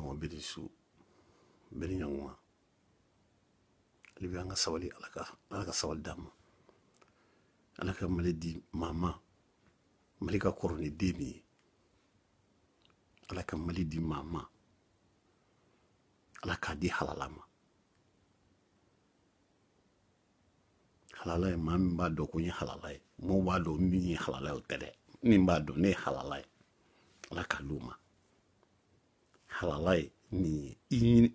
ɲɔgɔn bere su bere ɲɔgɔn ale bɛ an ka sabali ala ka sabali d'an ma ala ka mali di mama mali ka kɔrɔni den nin ye ala ka mali di mama ala k'a di halala ma halala ye maa min b'a dɔn ko n ye halala ye mɔɔw b'a dɔn min ye halala ye o tɛ dɛ min b'a dɔn ne ye halala ye ala k'a di o ma halalai ni ini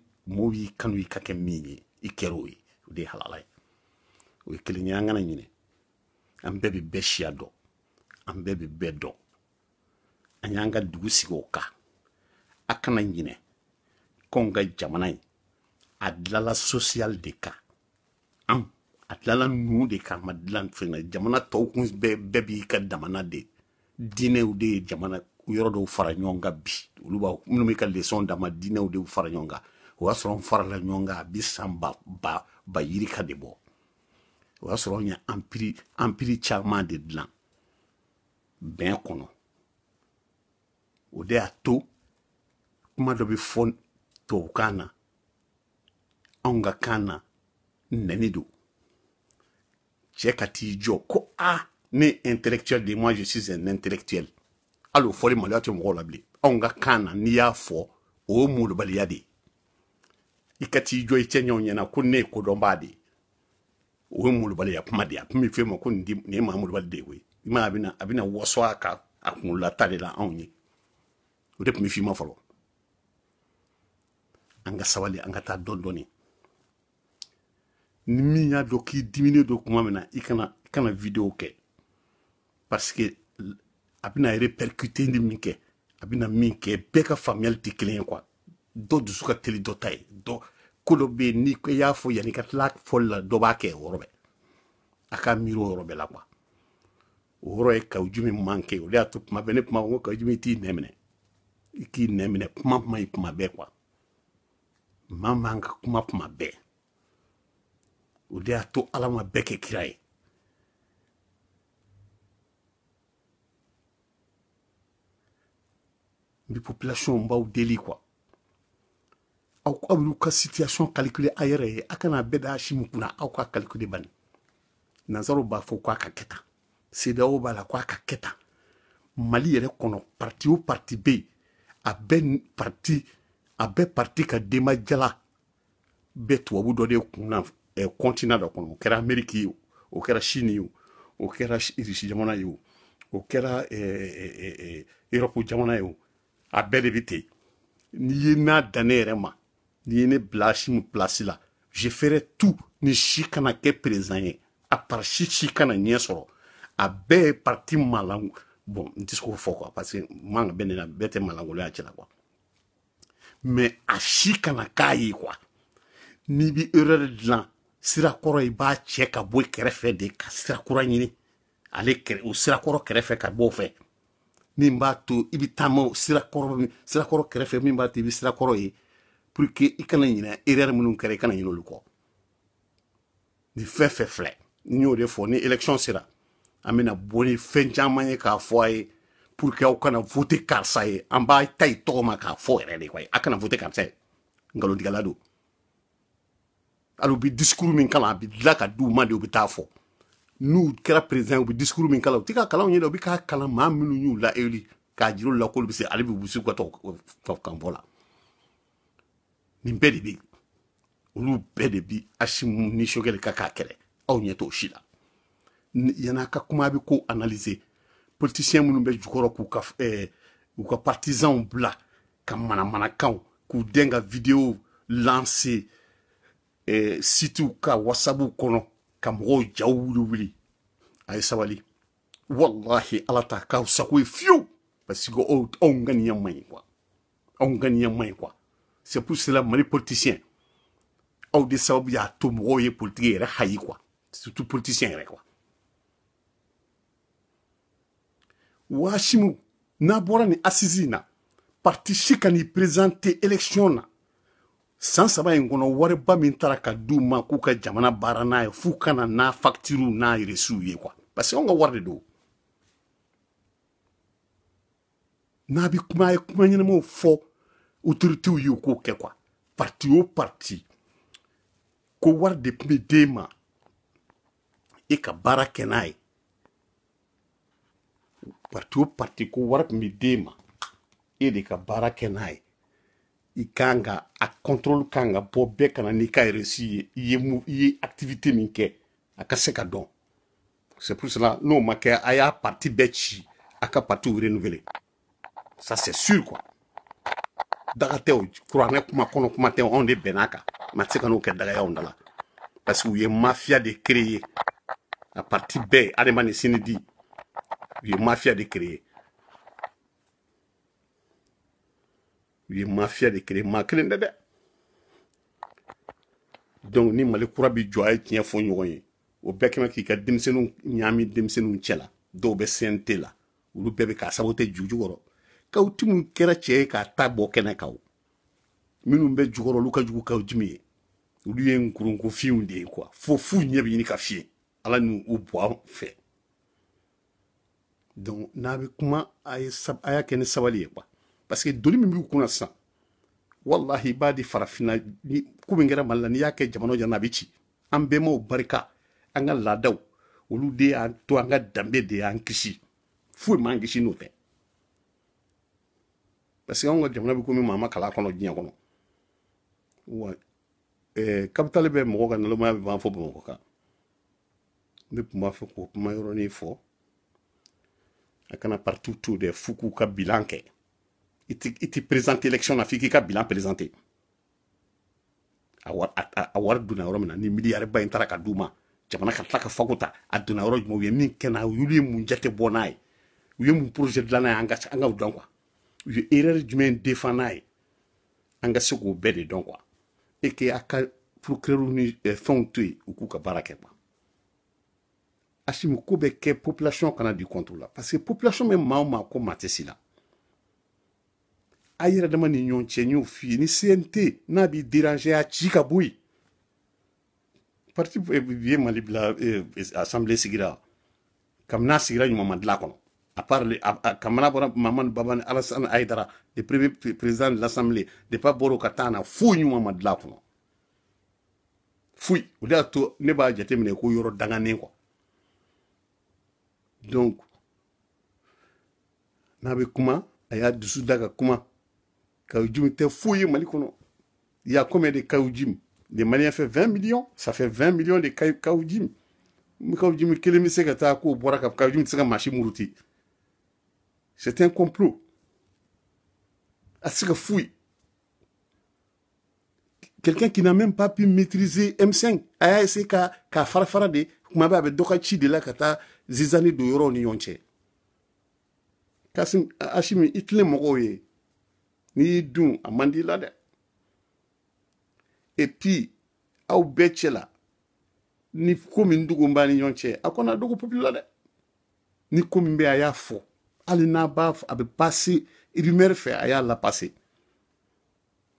ye kanu i ka kɛ min ye i kɛra o ye o de ye halala ye o ye kelen ye dugu sigoka akana kan a kana ɲinɛ kɔnw jamana ye a de ka anw nu de ka ma dilan jamana tɔw kun bɛɛ ka damana de dine ude jamana yɔrɔ dɔw fara ɲɔgɔn kan bi olu b'a minnu bɛ ka lesɔn dama diinɛw de fara ɲɔgɔn kan o y'a sɔrɔ n farala ɲɔgɔn kan a bɛ san ba ba ba yirika de bɔ o y'a sɔrɔ an ye empire empire caman de dilan bɛn kɔnɔ o de y'a to kuma dɔ bɛ fɔ tubabukan na anw ka kan na nɛni don cɛ ka t'i jɔ ko a ne intellectuel de moi je suis un intellectuel hali o fɔli maloya tɛ mɔgɔw la bilen anw ka kan na n'i y'a fɔ o ye molobaliya de ye i ka t'i jɔ i cɛɲɛw ɲɛna ko ne ye kodɔnbaa de ye o ye molobaliya kuma de ye a tun bɛ f'e ma ko nin ye maa molobali de ye koyi i m'a a bɛna a bɛna wɔsɔ a kan a kunkololata de la anw ye o de tun bɛ f'i ma fɔlɔ an ka sabali an ka taa dɔɔni ni min y'a dɔn k'i diminen don kuma min na i kana i kana kɛ parce que a bɛna repercute ni min kɛ a bɛna min kɛ bɛɛ ka faamuyali tɛ kelen ye kuwa dɔ dusu ka teli dɔ ta ye dɔ ko dɔ bɛ yen n'i ko i y'a fɔ yanni i ka tila fɔli la dɔ b'a kɛ o yɔrɔ bɛɛ a k'a miiri o yɔrɔ bɛɛ la kuwa o yɔrɔ ye kawuju min man kɛ o de y'a to kuma bɛɛ ne kuma ko kawuju min t'i nɛ minɛ i k'i nɛ minɛ kuma kuma ye kuma bɛɛ kuwa maa man ka kuma kuma bɛɛ o de y'a to ala ma bɛɛ kɛ kira ye bi population baw deli kuwa aw aw y'u ka situation calcule a yɛrɛ ye a kana bɛɛ da si min kunna aw ka calcule bani nanzaraw b'a fɔ k'a ka kɛ tan sedeaw b'a la k'a ka kɛ tan mali yɛrɛ kɔnɔ parti o parti bɛ yen a bɛɛ parti a bɛɛ parti ka denbajala bɛɛ tubabu dɔ de kunna ɛ kɔntina dɔ kɔnɔ o kɛra ameriki ye o kɛra chine ye o kɛra irisi jamana ye o kɛra ɛɛ ɛɛ ɛɛ erɔpu jamana ye o a bɛɛ de bi ten n'i ye n'a dan ne yɛrɛ ma n'i ye ne bila asimu pilasi la je ferai tout ni si kana kɛ perezan ye a parisi si kana ɲɛ sɔrɔ a bɛɛ ye parti malanko bon n tɛ se k'o fɔ quoi parce que man ka bɛ ne na bɛɛ tɛ malankolonya cɛla quoi mais a si kana k'a ye quoi n'i bi erreur dilan sira kɔrɔ i b'a cɛ ka bɔ i kɛrɛfɛ de ka sira kura ɲini ale kɛrɛ o sira kɔrɔ kɛrɛfɛ ka bɔ o fɛ min b'a to i bɛ taama sirakɔrɔ sirakɔrɔ kɛrɛfɛ min b'a to i bɛ sirakɔrɔ ye pour que i kana ɲinɛ erreur minnu kɛra i kana ɲinɛ olu kɔ nin fɛn fɛn filɛ n y'o de fɔ ni élection sera an bɛna bɔ ni fɛn caman ye k'a fɔ a ye pour que aw kana voter karisa ye an b'a ta i tɔgɔ ma k'a fɔ yɛrɛ de koyi a kana voter karisa ye nkalontigɛla don hali u bɛ discours min k'a la a bɛ dilan ka di u ma de u bɛ taa fɔ. n'u kɛra perezan u bɛ discours min kala u tɛ ka kalan ɲɛ dɛ u bɛ k'a kalan maa minnu y'u la eli k'a jira u la k'olu bɛ se ale bɛ wusu u ka tɔgɔkanfɔ la nin bɛɛ de bɛ yen olu bɛɛ de bɛ asimu ni sogɛli ka k'a kɛlɛ aw ɲɛ t'o si la yan'a ka kuma a bɛ ko analyser politicien minnu bɛ jukɔrɔ k'u ka ɛɛ u ka partisanw bila ka manamanakanw k'u den ka videow lancer ɛɛ sitiw ka whatsapp kɔnɔ ka mɔgɔw jaw a ye sabali wallahi ala ta k'aw sago ye fiyewu parce que anw ŋaniya man ɲi kuwa anw ŋaniya man ɲi kuwa c'est pour cela mali politicien aw de sababu y'a to mɔgɔw ye politiki yɛrɛ hayi kuwa surtout politicien yɛrɛ kuwa waasimu n'a bɔra nin asisi na parti si ka n'i présenter élection na san saba in kɔnɔ wariba min taara ka di u ma k'u ka jamana baara n'a ye f'u kana na n'a fakitiriw n'a yeresiw ye kwa parce que anw ka wari de don n'a bi kuma a ye kuma ɲɛnamaw fɔ otoritew ye u k'o kɛ kwa parti o parti ko wari de tun bɛ d'e ma e ka baara kɛ n'a ye parti o parti ko wari tun bɛ d'e ma e de ka baara kɛ n'a ye i kanga ka a kanga kan ka bɔ bɛɛ kana n'i ka yɛrɛsi ye i ye activité min kɛ a ka se c'est pour cela n'o ma aya parti bɛɛ ci a ka ça c'est sûr quoi daga tɛ o kuranɛ kuma kɔnɔ kuma tɛ anw de kan ma se ka n'o kɛ da parce que u mafia de créer a parti bɛɛ adama ni sini di u mafia de créer u ye mafiya de kere maa kelen tɛ dɛ donc ni mali kura bi jɔ a ye tiɲɛ fɔ ɲɔgɔn ye o bɛɛ kɛmɛ k'i ka denmisɛnninw ɲaami denmisɛnninw cɛla dɔw bɛ sɛnte la olu bɛɛ bɛ k'a sababu tɛ ju jukɔrɔ kaw ti minnu kɛra cɛ ye k'a ta bɔ kɛnɛ kan o minnu bɛ jukɔrɔ olu ka jugu kaw jimi ye olu ye nkurunkofinw de ye kuwa fo f'u ɲɛ bɛ ɲini ka fiyɛ ala ni u bɔ an fɛ donc n'a bɛ kuma a y'a kɛ ni sabali ye kuwa parce que doni min b'u kunna sisan walahi i b'a di farafinna ni ko min kɛra mali la n'i y'a kɛ jamana jan na a bɛ ci an bɛnbaw barika an ka laadaw olu de y'an to an ka danbe de y'an kisi foyi m'an kisi n'o tɛ parce que anw ka jamana bɛ komi maa ma kalan kɔnɔ diɲɛ kɔnɔ wa ɛɛ kapitali bɛ mɔgɔ ka nalomaya bɛ ban fɔ bamakɔ kan ne tun b'a fɛ k'o kuma yɔrɔnin fɔ a kana partout to dɛ f'u k'u ka bilan kɛ i ti présente élection na f'i k'i ka bilan présente a wari donna yɔrɔ min na ni miliyari ba in taara ka d'u ma jamana ka tila ka fago ta a donna yɔrɔ jumɛn u ye min kɛ n'a ye olu ye mun jate bɔ n'a ye u ye mun projet dilan n'a ye an ka an k'o dɔn kuwa u ye erreur jumɛn défend n'a ye an ka se k'o bɛɛ de dɔn kuwa e ke a ka procureur ni fɛnw to yen u k'u ka baara kɛ kuwa asimi ko bɛ kɛ population kana di compte la parce que population bɛ maa o maa ko maa tɛ si la a yɛrɛ dama ni ɲɔgɔn cɛ n y'o f'i ye ni cnt n'a b'i dérange a ci ka bɔ yen parti ye mali bila eh, assemblée sigira kabini n'a sigira ɲuman dila kɔnɔ à part le kamana bɔra mamani baba ni alassane haidara le premier président de l'assemblée de pas bɔr'o ka taa na foyi ɲuman ma dila kɔnɔ foyi o de y'a to ne b'a jateminɛ ko yɔrɔ danganen quoi donc n'a bɛ kuma a y'a dusu da ka kuma Il y a combien de manière Les Maliens font 20 millions. Ça fait 20 millions de c'est un C'est un complot. Ah, c'est un fouillé. Quelqu'un qui n'a même pas pu maîtriser M5 a essayé des fait de de la kata zizani do yonche. Kasim n'i y'i dun a man di la dɛ et puis aw bɛɛ cɛ la ni ko min dogo b'a ni ɲɔgɔn cɛ a kɔni a dogo pepiwu la dɛ ni ko min bɛ a y'a fɔ hali n'a b'a fɔ a bɛ passe rumeur fɛ a y'a lapasse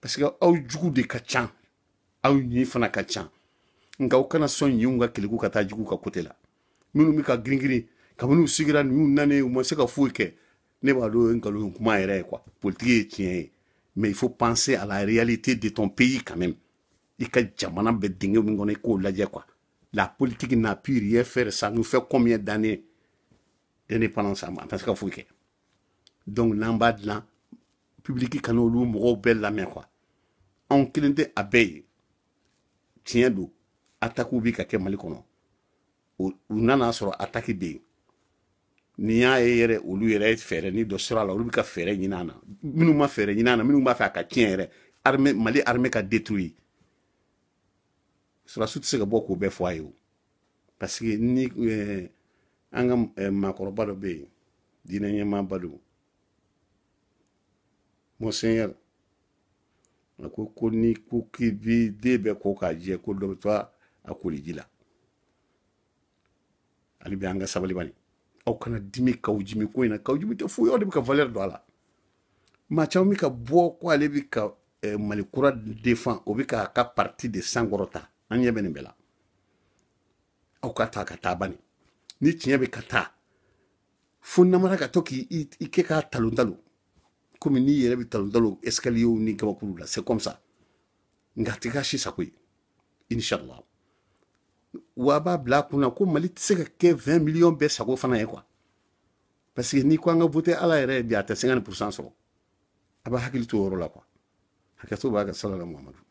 parce que aw jugu de ka ca aw ɲi fana ka ca nka aw kana sɔn ɲiw ka keleku ka taa jugu ka kote la minnu bɛ ka girin girin kabini u sigira ninnu nanen u ma se ka foyi kɛ Ne b'a dɔn nkalon kuma yɛrɛ ye quoi politique ye tiens, mais il faut penser à la réalité de ton pays quand même i ka jamana bɛ dingɛ min k'o lajɛ quoi la politique n'a pu rien faire ça nous fait combien d'années d'indépendance à ma a ma se ka donc l'amba de là, public qui kanou lu bɛɛ lamɛn la anw quoi. tɛ a abeille ye do attaque attaques bɛ ka kɛ Mali kɔnɔ nana sɔrɔ attaque bɛ ni y'a ye yɛrɛ olu yɛrɛ fɛɛrɛ ni dɔ sira la olu bɛ ka fɛɛrɛ ɲini a na minnu ma fɛɛrɛ ɲini a na minnu b'a fɛ a ka tiɲɛ yɛrɛ armée mali armée ka détruire sɔrɔsiw tɛ se ka bɔ k'o bɛɛ fɔ a ye o parce que ni ɛɛ eh, an ka ɛɛ eh, maakɔrɔba dɔ bɛ yen diinɛ ɲɛmaaba don monseigneur a ko ko ni ko k'i bi den bɛɛ ko k'a jɛ ko dɔ bɛ to a koliji la hali bi an ka sabali bani aw kana dimi k'aw jimi ko in na k'aw jimi tɛ foyi aw de ka valeur don a la maa ka bɔ ko ale bɛ ka eh, mali kura défend o bɛ k'a ka parti de sangorota an ɲɛ bela nin ka ta ka ta bani ni tiɲɛ bɛ ka taa na mara ka toki ike k'a talon talon komi n'i yere bi talon talon escalier ni kabakuru la c'est comme ça ngati k'a shi sakui inshallah wa b'a bila a kunna ko mali tɛ se ka kɛ vɛn miliyɔn bɛɛ sago fana ye kuwa parseke n'i ko an ka vote ala yɛrɛ ye bi a tɛ sɛngani pursan sɔrɔ a b'a hakili to yɔrɔ la kuwa hakɛto b'a ka salala muhamadu